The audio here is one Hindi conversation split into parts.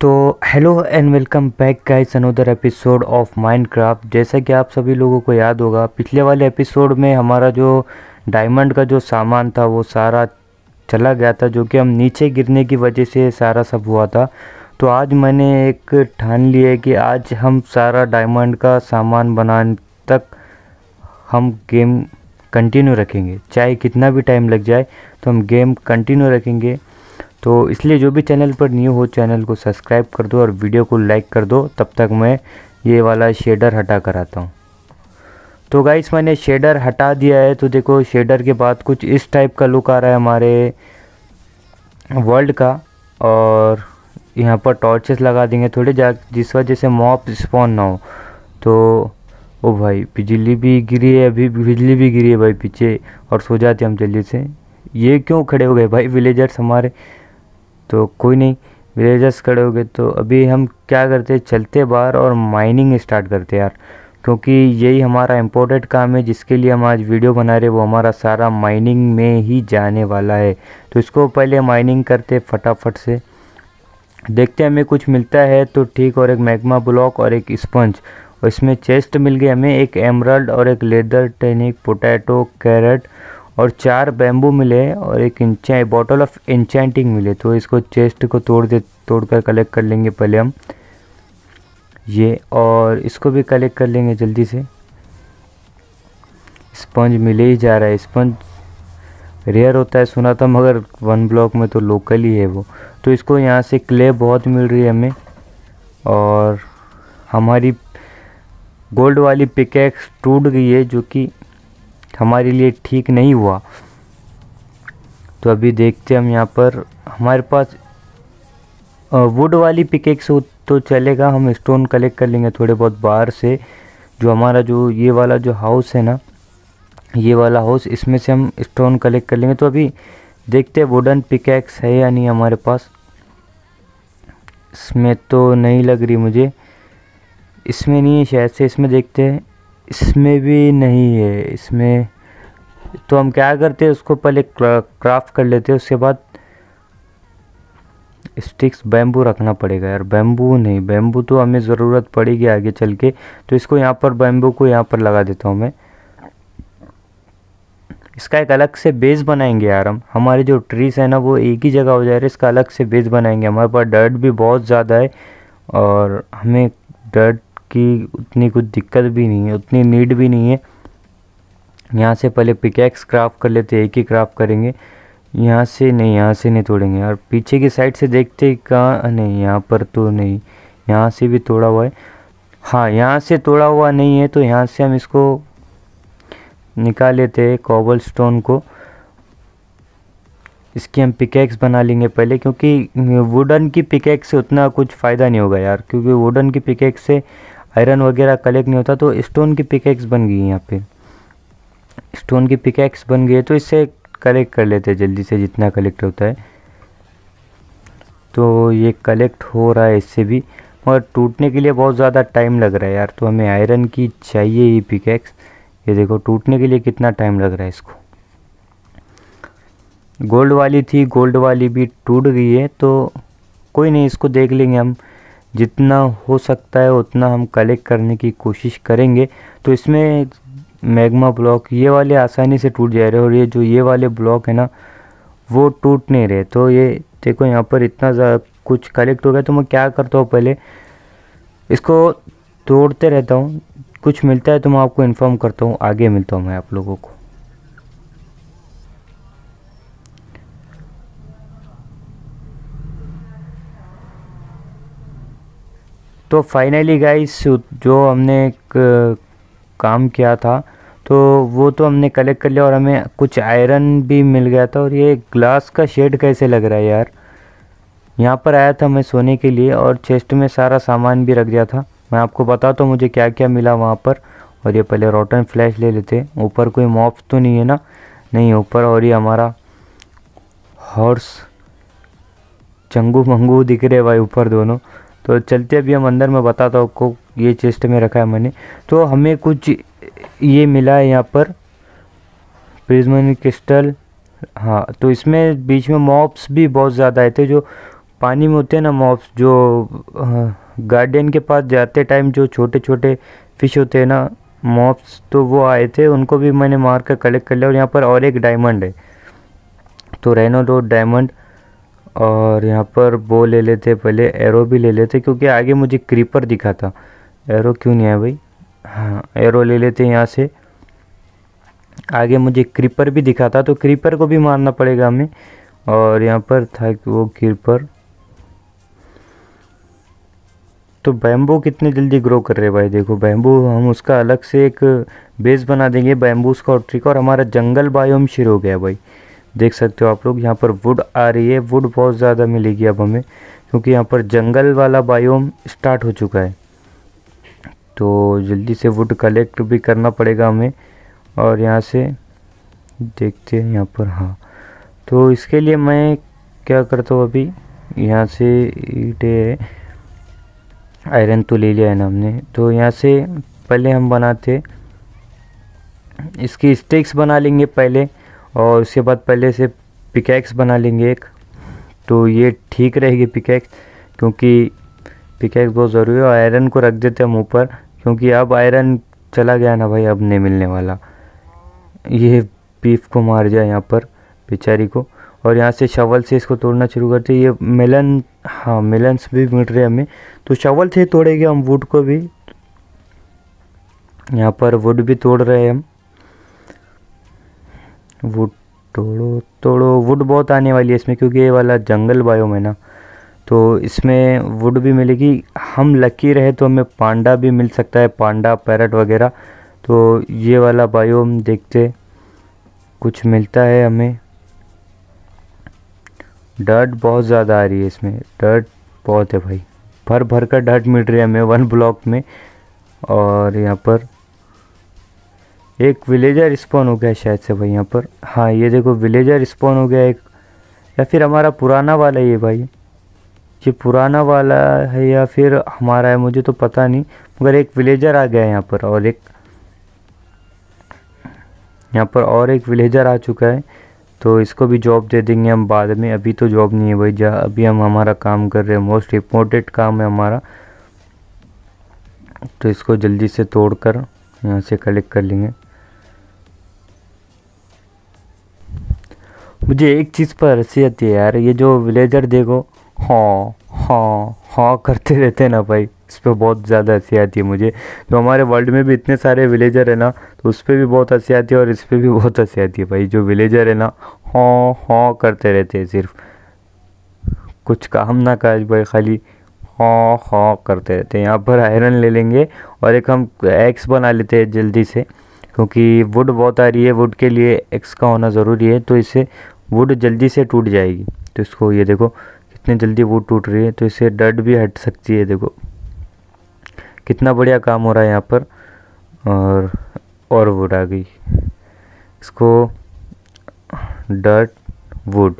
तो hello and welcome back guys another episode of Minecraft जैसा कि आप सभी लोगों को याद होगा पिछले वाले एपिसोड में हमारा जो डायमंड का जो सामान था वो सारा चला गया था जो कि हम नीचे गिरने की वजह से सारा सब हुआ था तो आज मैंने एक ठान लिया है कि आज हम सारा डायमंड का सामान बनाने तक हम गेम कंटिन्यू रखेंगे चाहे कितना भी टाइम लग जाए तो हम गेम कंटिन्यू रखेंगे तो इसलिए जो भी चैनल पर न्यू हो चैनल को सब्सक्राइब कर दो और वीडियो को लाइक कर दो तब तक मैं ये वाला शेडर हटा कर आता हूँ तो गाइस मैंने शेडर हटा दिया है तो देखो शेडर के बाद कुछ इस टाइप का लुक आ रहा है हमारे वर्ल्ड का और यहाँ पर टॉर्चेस लगा देंगे थोड़े जा जिस वजह से मॉप स्पॉन ना हो तो ओ भाई बिजली भी गिरी है अभी बिजली भी गिरी है भाई पीछे और सो जाते हम जल्दी से ये क्यों खड़े हो गए भाई विलेजर्स हमारे तो कोई नहीं विलेजर्स खड़े हो गए तो अभी हम क्या करते हैं चलते बाहर और माइनिंग स्टार्ट करते हैं यार क्योंकि यही हमारा इम्पोर्टेंट काम है जिसके लिए हम आज वीडियो बना रहे वो हमारा सारा माइनिंग में ही जाने वाला है तो इसको पहले माइनिंग करते फटाफट से देखते हमें कुछ मिलता है तो ठीक और एक मैग्मा ब्लॉक और एक स्पंज और इसमें चेस्ट मिल गई हमें एक एमरल्ड और एक लेदर टेनिक पोटैटो कैरेट और चार बैम्बू मिले और एक इंचा बॉटल ऑफ इंचेंटिंग मिले तो इसको चेस्ट को तोड़ दे तोड़ कर कलेक्ट कर लेंगे पहले हम ये और इसको भी कलेक्ट कर लेंगे जल्दी से स्पंज मिले ही जा रहा है स्पंज रेयर होता है सुना था मगर वन ब्लॉक में तो लोकल ही है वो तो इसको यहाँ से क्ले बहुत मिल रही है हमें और हमारी गोल्ड वाली पिकैक्स टूट गई है जो कि हमारे लिए ठीक नहीं हुआ तो अभी देखते हम यहाँ पर हमारे पास वुड वाली पिकेक्स हो तो चलेगा हम स्टोन कलेक्ट कर लेंगे थोड़े बहुत बाहर से जो हमारा जो ये वाला जो हाउस है ना ये वाला हाउस इसमें से हम स्टोन कलेक्ट कर लेंगे तो अभी देखते हैं वुडन पिकेक्स है या नहीं हमारे पास इसमें तो नहीं लग रही मुझे इसमें नहीं है शायद से इसमें देखते हैं इसमें भी नहीं है इसमें तो हम क्या करते हैं उसको पहले क्राफ्ट कर लेते हैं उसके बाद स्टिक्स बैम्बू रखना पड़ेगा यार बैम्बू नहीं बैम्बू तो हमें ज़रूरत पड़ेगी आगे चल के तो इसको यहाँ पर बैम्बू को यहाँ पर लगा देता हूँ मैं इसका एक अलग से बेस बनाएंगे यार हम हमारे जो ट्रीज है ना वो एक ही जगह हो जा रही है इसका अलग से बेस बनाएंगे हमारे पास डर्ट भी बहुत ज़्यादा है और हमें डर्ट की उतनी कुछ दिक्कत भी नहीं है उतनी नीड भी नहीं है यहाँ से पहले पिकैक्स क्राफ्ट कर लेते हैं एक ही क्राफ्ट करेंगे यहाँ से नहीं यहाँ से नहीं तोड़ेंगे और पीछे की साइड से देखते कहाँ नहीं यहाँ पर तो नहीं यहाँ से भी तोड़ा हुआ है हाँ यहाँ से तोड़ा हुआ नहीं है तो यहाँ से हम इसको निकाल लेते हैं कॉबल स्टोन को इसकी हम पिकैक्स बना लेंगे पहले क्योंकि वुडन की पिकैक्स से उतना कुछ फ़ायदा नहीं होगा यार क्योंकि वुडन की पिकैक्स से आयरन वगैरह कलेक्ट नहीं होता तो स्टोन की पिकैक्स बन गई यहाँ पे स्टोन की पिकेक्स बन गई है तो इससे कलेक्ट कर लेते हैं जल्दी से जितना कलेक्ट होता है तो ये कलेक्ट हो रहा है इससे भी मगर टूटने के लिए बहुत ज़्यादा टाइम लग रहा है यार तो हमें आयरन की चाहिए ये पिकैक्स ये देखो टूटने के लिए कितना टाइम लग रहा है इसको गोल्ड वाली थी गोल्ड वाली भी टूट गई है तो कोई नहीं इसको देख लेंगे हम जितना हो सकता है उतना हम कलेक्ट करने की कोशिश करेंगे तो इसमें मैग्मा ब्लॉक ये वाले आसानी से टूट जा रहे और ये जो ये वाले ब्लॉक है ना वो टूट नहीं रहे तो ये देखो यहाँ पर इतना कुछ कलेक्ट हो गया तो मैं क्या करता हूँ पहले इसको तोड़ते रहता हूँ कुछ मिलता है तो मैं आपको इन्फॉर्म करता हूँ आगे मिलता हूँ मैं आप लोगों को तो फाइनली गाइस जो हमने एक काम किया था तो वो तो हमने कलेक्ट कर लिया और हमें कुछ आयरन भी मिल गया था और ये ग्लास का शेड कैसे लग रहा है यार यहाँ पर आया था मैं सोने के लिए और चेस्ट में सारा सामान भी रख दिया था मैं आपको बता तो मुझे क्या क्या मिला वहाँ पर और ये पहले रोटन फ्लैश ले लेते ऊपर कोई मॉफ तो नहीं है ना नहीं ऊपर और ये हमारा हॉर्स चंगू मंगू दिख रहे भाई ऊपर दोनों तो चलते अभी हम अंदर मैं बताता हूँ आपको ये चेस्ट में रखा है मैंने तो हमें कुछ ये मिला है यहाँ पर प्रिज्मन क्रिस्टल हाँ तो इसमें बीच में मॉप्स भी बहुत ज़्यादा आए थे जो पानी में होते हैं ना मॉप्स जो गार्डन हाँ, के पास जाते टाइम जो छोटे छोटे फिश होते हैं ना मॉप्स तो वो आए थे उनको भी मैंने मार कर कलेक्ट कर लिया और यहाँ पर और एक डायमंड है तो दो डायमंड और यहाँ पर बो ले लेते पहले एरो भी ले लेते क्योंकि आगे मुझे क्रीपर दिखा था एरो क्यों नहीं आया भाई हाँ एरो ले लेते यहाँ से आगे मुझे क्रीपर भी दिखा था तो क्रीपर को भी मारना पड़ेगा हमें और यहाँ पर था वो क्रीपर तो बैम्बू कितने जल्दी ग्रो कर रहे भाई देखो बैम्बू हम उसका अलग से एक बेस बना देंगे बैम्बू उसका ट्रिक और हमारा जंगल बायोम शुरू हो गया भाई देख सकते हो आप लोग यहाँ पर वुड आ रही है वुड बहुत ज़्यादा मिलेगी अब हमें क्योंकि यहाँ पर जंगल वाला बायोम स्टार्ट हो चुका है तो जल्दी से वुड कलेक्ट भी करना पड़ेगा हमें और यहाँ से देखते हैं यहाँ पर हाँ तो इसके लिए मैं क्या करता हूँ अभी यहाँ से ईटे आयरन तो ले लिया है ना हमने तो यहाँ से पहले हम बनाते इसकी स्टिक्स बना लेंगे पहले और उसके बाद पहले से पिकैक्स बना लेंगे एक तो ये ठीक रहेगी पिकैक्स क्योंकि पिकैक्स बहुत ज़रूरी है और आयरन को रख देते हम ऊपर क्योंकि अब आयरन चला गया ना भाई अब नहीं मिलने वाला ये बीफ को मार जाए यहाँ पर बेचारी को और यहाँ से शवल से इसको तोड़ना शुरू करते ये मेलन हाँ मेलन्स भी मिल रहे हमें तो शवल से तोड़ेंगे हम वुड को भी यहाँ पर वुड भी तोड़ रहे हैं हम वुड तोड़ो तोड़ो वुड बहुत आने वाली है इसमें क्योंकि ये वाला जंगल बायोम है ना तो इसमें वुड भी मिलेगी हम लकी रहे तो हमें पांडा भी मिल सकता है पांडा पैरट वगैरह तो ये वाला बायोम देखते कुछ मिलता है हमें डर्ट बहुत ज़्यादा आ रही है इसमें डर्ट बहुत है भाई भर भर का डर्ट मिल रही है हमें वन ब्लॉक में और यहाँ पर एक विलेजर स्पॉन हो गया शायद से भाई यहाँ पर हाँ ये देखो विलेजर स्पॉन हो गया एक या फिर हमारा पुराना वाला ये भाई ये पुराना वाला है या फिर हमारा है मुझे तो पता नहीं मगर एक विलेजर आ गया है यहाँ पर और एक यहाँ पर और एक विलेजर आ चुका है तो इसको भी जॉब दे देंगे हम बाद में अभी तो जॉब नहीं है भाई जा अभी हम हमारा काम कर रहे हैं मोस्ट इम्पोर्टेंट काम है हमारा तो इसको जल्दी से तोड़कर यहाँ से कलेक्ट कर लेंगे मुझे एक चीज़ पर आती है यार ये जो विलेजर देखो हाँ हाँ हाँ करते रहते हैं ना भाई इस पर बहुत ज़्यादा हंसी आती है मुझे जो तो हमारे वर्ल्ड में भी इतने सारे विलेजर है ना तो उस पर भी बहुत हंसी आती है और इस पर भी बहुत हंसी आती है भाई जो विलेजर है ना हाँ हाँ करते रहते हैं सिर्फ कुछ काम ना काज भाई खाली हाँ हाँ करते रहते हैं यहाँ पर आयरन ले लेंगे और एक हम एक्स बना लेते हैं जल्दी से क्योंकि वुड बहुत आ रही है वुड के लिए एक्स का होना ज़रूरी है तो इसे वुड तो जल्दी से टूट जाएगी तो इसको ये देखो कितनी जल्दी वुड टूट रही है तो इससे डर्ट भी हट सकती है देखो कितना बढ़िया काम हो रहा है यहाँ पर और और वुड आ गई इसको डर्ट वुड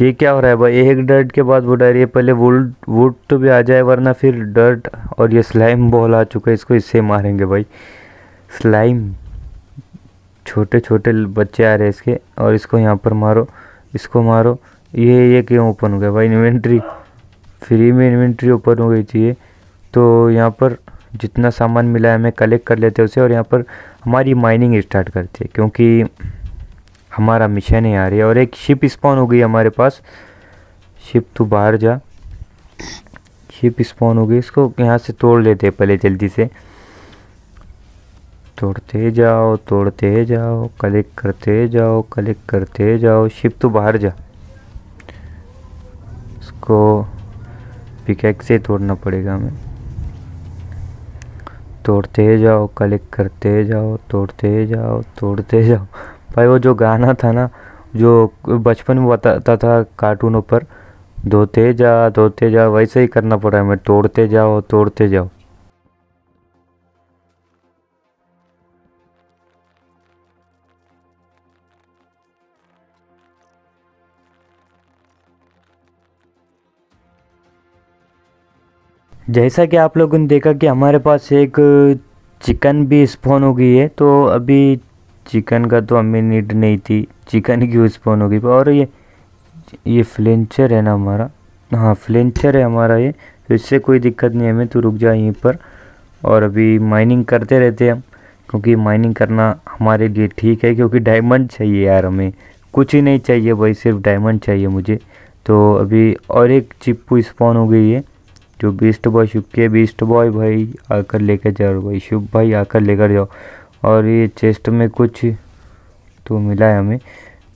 ये क्या हो रहा है भाई एक डर्ट के बाद वुड आ रही है पहले वुड वुड तो भी आ जाए वरना फिर डर्ट और ये स्लाइम बॉल आ चुका है इसको इससे मारेंगे भाई स्लाइम छोटे छोटे बच्चे आ रहे हैं इसके और इसको यहाँ पर मारो इसको मारो ये ये क्यों ओपन हो गया भाई इन्वेंट्री फ्री में इन्वेंट्री ओपन हो गई चाहिए तो यहाँ पर जितना सामान मिला है हमें कलेक्ट कर लेते हैं उसे और यहाँ पर हमारी माइनिंग स्टार्ट करते हैं क्योंकि हमारा मिशन ही आ रही है और एक शिप स्पॉन हो गई हमारे पास शिप तो बाहर जा शिप स्पॉन हो गई इसको यहाँ से तोड़ लेते हैं पहले जल्दी से तोड़ते जाओ तोड़ते जाओ कलेक्ट करते जाओ कलेक्ट करते जाओ शिप तो बाहर जा इसको पिकैक से तोड़ना पड़ेगा हमें तोड़ते जाओ कलेक्ट करते जाओ तोड़ते जाओ तोड़ते जाओ भाई वो जो गाना था ना जो बचपन में बताता था कार्टूनों पर धोते जा धोते जा वैसे ही करना पड़ा हमें तोड़ते जाओ तोड़ते जाओ जैसा कि आप लोगों ने देखा कि हमारे पास एक चिकन भी स्पॉन हो गई है तो अभी चिकन का तो हमें नीड नहीं थी चिकन की स्पॉन हो गई और ये ये फ्लेंचर है ना हमारा हाँ फ्लेंचर है हमारा ये तो इससे कोई दिक्कत नहीं है हमें तो रुक जाए यहीं पर और अभी माइनिंग करते रहते हम क्योंकि माइनिंग करना हमारे लिए ठीक है क्योंकि डायमंड चाहिए यार हमें कुछ ही नहीं चाहिए भाई सिर्फ डायमंड चाहिए मुझे तो अभी और एक चिप्पू स्पॉन हो गई है जो बेस्ट बॉय शुभ के बेस्ट बॉय भाई आकर लेकर जाओ भाई शुभ भाई आकर लेकर जाओ और ये चेस्ट में कुछ तो मिला है हमें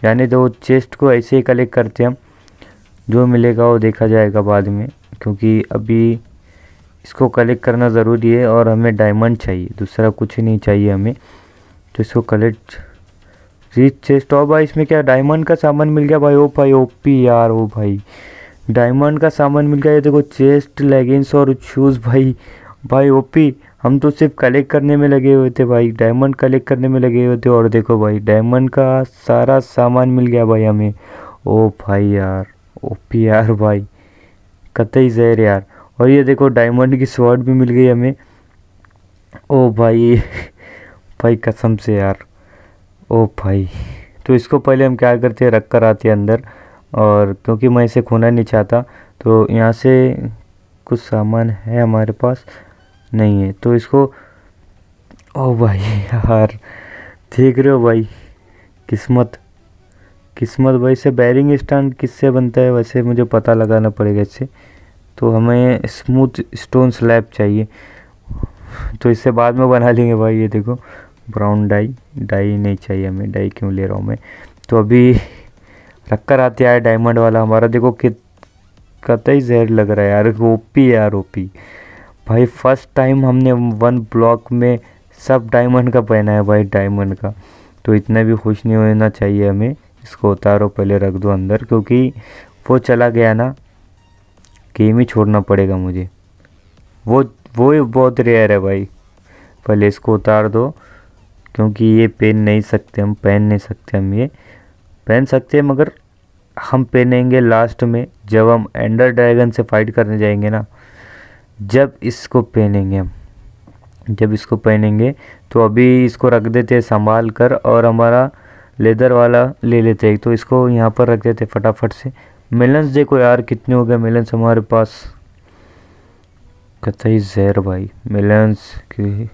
यानी तो चेस्ट को ऐसे ही कलेक्ट करते हम जो मिलेगा वो देखा जाएगा बाद में क्योंकि अभी इसको कलेक्ट करना ज़रूरी है और हमें डायमंड चाहिए दूसरा कुछ नहीं चाहिए हमें तो इसको कलेक्ट रिच चेस्ट और भाई इसमें क्या डायमंड का सामान मिल गया भाई ओ भाई ओपी यार ओ भाई डायमंड का सामान मिल गया ये देखो चेस्ट लेगिंग्स और शूज़ भाई भाई ओपी हम तो सिर्फ कलेक्ट करने में लगे हुए थे भाई डायमंड कलेक्ट करने में लगे हुए थे और देखो भाई डायमंड का सारा सामान मिल गया भाई हमें ओ भाई यार ओपी यार भाई कतई जहर यार और ये देखो डायमंड की शॉर्ट भी मिल गई हमें ओ भाई भाई कसम से यार ओ भाई तो इसको पहले हम क्या करते हैं रख कर आते हैं अंदर और क्योंकि मैं इसे खोना नहीं चाहता तो यहाँ से कुछ सामान है हमारे पास नहीं है तो इसको ओ भाई यार देख रहे हो भाई किस्मत किस्मत भाई से बैरिंग स्टैंड किससे बनता है वैसे मुझे पता लगाना पड़ेगा इससे तो हमें स्मूथ स्टोन स्लैब चाहिए तो इससे बाद में बना लेंगे भाई ये देखो ब्राउन डाई डाई नहीं चाहिए हमें डाई क्यों ले रहा हूँ मैं तो अभी रखकर आते यार डायमंड वाला हमारा देखो कित कतई जहर लग रहा है यार है यार ओपी भाई फर्स्ट टाइम हमने वन ब्लॉक में सब डायमंड का पहना है भाई डायमंड का तो इतना भी खुश नहीं होना चाहिए हमें इसको उतारो पहले रख दो अंदर क्योंकि वो चला गया ना गेम ही छोड़ना पड़ेगा मुझे वो वो ही बहुत रेयर है भाई पहले इसको उतार दो क्योंकि ये पहन नहीं सकते हम पहन नहीं सकते हम ये पहन सकते हैं मगर हम पहनेंगे लास्ट में जब हम एंडर ड्रैगन से फाइट करने जाएंगे ना जब इसको पहनेंगे हम जब इसको पहनेंगे तो अभी इसको रख देते हैं संभाल कर और हमारा लेदर वाला ले लेते हैं तो इसको यहाँ पर रख देते फटाफट से मेलन्स देखो यार कितने हो गए मेलन्स हमारे पास कतई जहर भाई मेलन्स की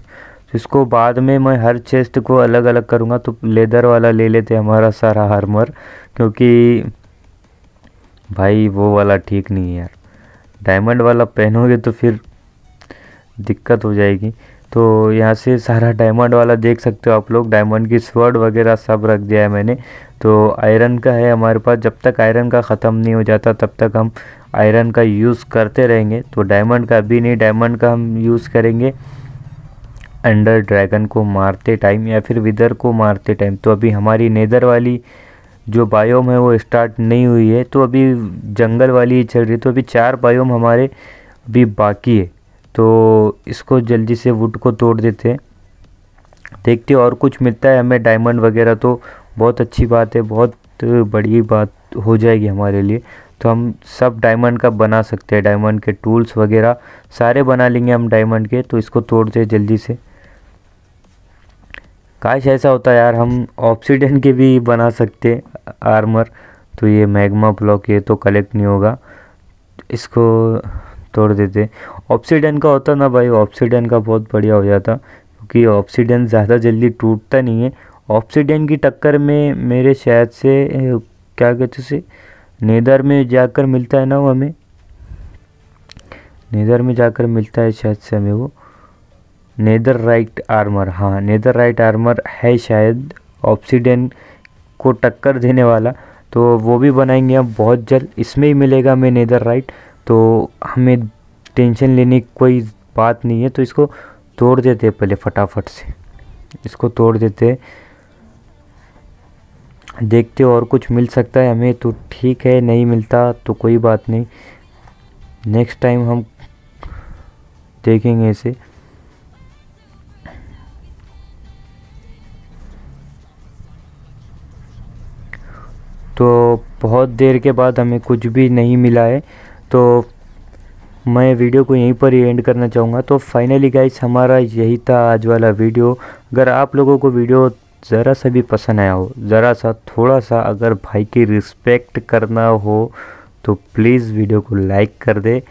इसको बाद में मैं हर चेस्ट को अलग अलग करूँगा तो लेदर वाला ले लेते हमारा सारा हार्मर क्योंकि भाई वो वाला ठीक नहीं है यार डायमंड वाला पहनोगे तो फिर दिक्कत हो जाएगी तो यहाँ से सारा डायमंड वाला देख सकते हो आप लोग डायमंड की स्वर्ड वगैरह सब रख दिया है मैंने तो आयरन का है हमारे पास जब तक आयरन का ख़त्म नहीं हो जाता तब तक हम आयरन का यूज़ करते रहेंगे तो डायमंड का अभी नहीं डायमंड का हम यूज़ करेंगे अंडर ड्रैगन को मारते टाइम या फिर विदर को मारते टाइम तो अभी हमारी नेदर वाली जो बायोम है वो स्टार्ट नहीं हुई है तो अभी जंगल वाली ही चल रही है तो अभी चार बायोम हमारे अभी बाकी है तो इसको जल्दी से वुड को तोड़ देते हैं देखते और कुछ मिलता है हमें डायमंड वगैरह तो बहुत अच्छी बात है बहुत बड़ी बात हो जाएगी हमारे लिए तो हम सब डायमंड का बना सकते हैं डायमंड के टूल्स वगैरह सारे बना लेंगे हम डायमंड के तो इसको तोड़ते जल्दी से काश ऐसा होता यार हम ऑप्सीडन के भी बना सकते आर्मर तो ये मैग्मा ब्लॉक ये तो कलेक्ट नहीं होगा इसको तोड़ देते ऑप्सीडन का होता ना भाई ऑक्सीडन का बहुत बढ़िया हो जाता क्योंकि ऑक्सीडन ज़्यादा जल्दी टूटता नहीं है ऑक्सीडन की टक्कर में मेरे शायद से क्या कहते उसे नेदर में जाकर मिलता है ना वो हमें नेदर में जाकर मिलता है शायद से हमें वो नेदर राइट आर्मर हाँ नेदर राइट आर्मर है शायद ऑप्सीडन को टक्कर देने वाला तो वो भी बनाएंगे हम बहुत जल्द इसमें ही मिलेगा हमें नेदर राइट तो हमें टेंशन लेने की कोई बात नहीं है तो इसको तोड़ देते हैं पहले फटाफट से इसको तोड़ देते हैं देखते और कुछ मिल सकता है हमें तो ठीक है नहीं मिलता तो कोई बात नहीं नेक्स्ट टाइम हम देखेंगे इसे तो बहुत देर के बाद हमें कुछ भी नहीं मिला है तो मैं वीडियो को यहीं पर ही एंड करना चाहूँगा तो फाइनली गाइस हमारा यही था आज वाला वीडियो अगर आप लोगों को वीडियो ज़रा सा भी पसंद आया हो ज़रा सा थोड़ा सा अगर भाई की रिस्पेक्ट करना हो तो प्लीज़ वीडियो को लाइक कर दे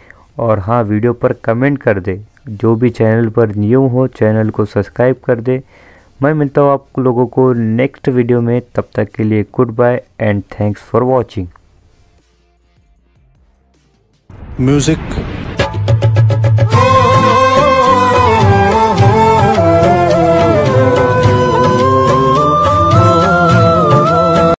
और हाँ वीडियो पर कमेंट कर दे जो भी चैनल पर न्यू हो चैनल को सब्सक्राइब कर दे मैं मिलता हूँ आप लोगों को नेक्स्ट वीडियो में तब तक के लिए good bye and thanks for watching music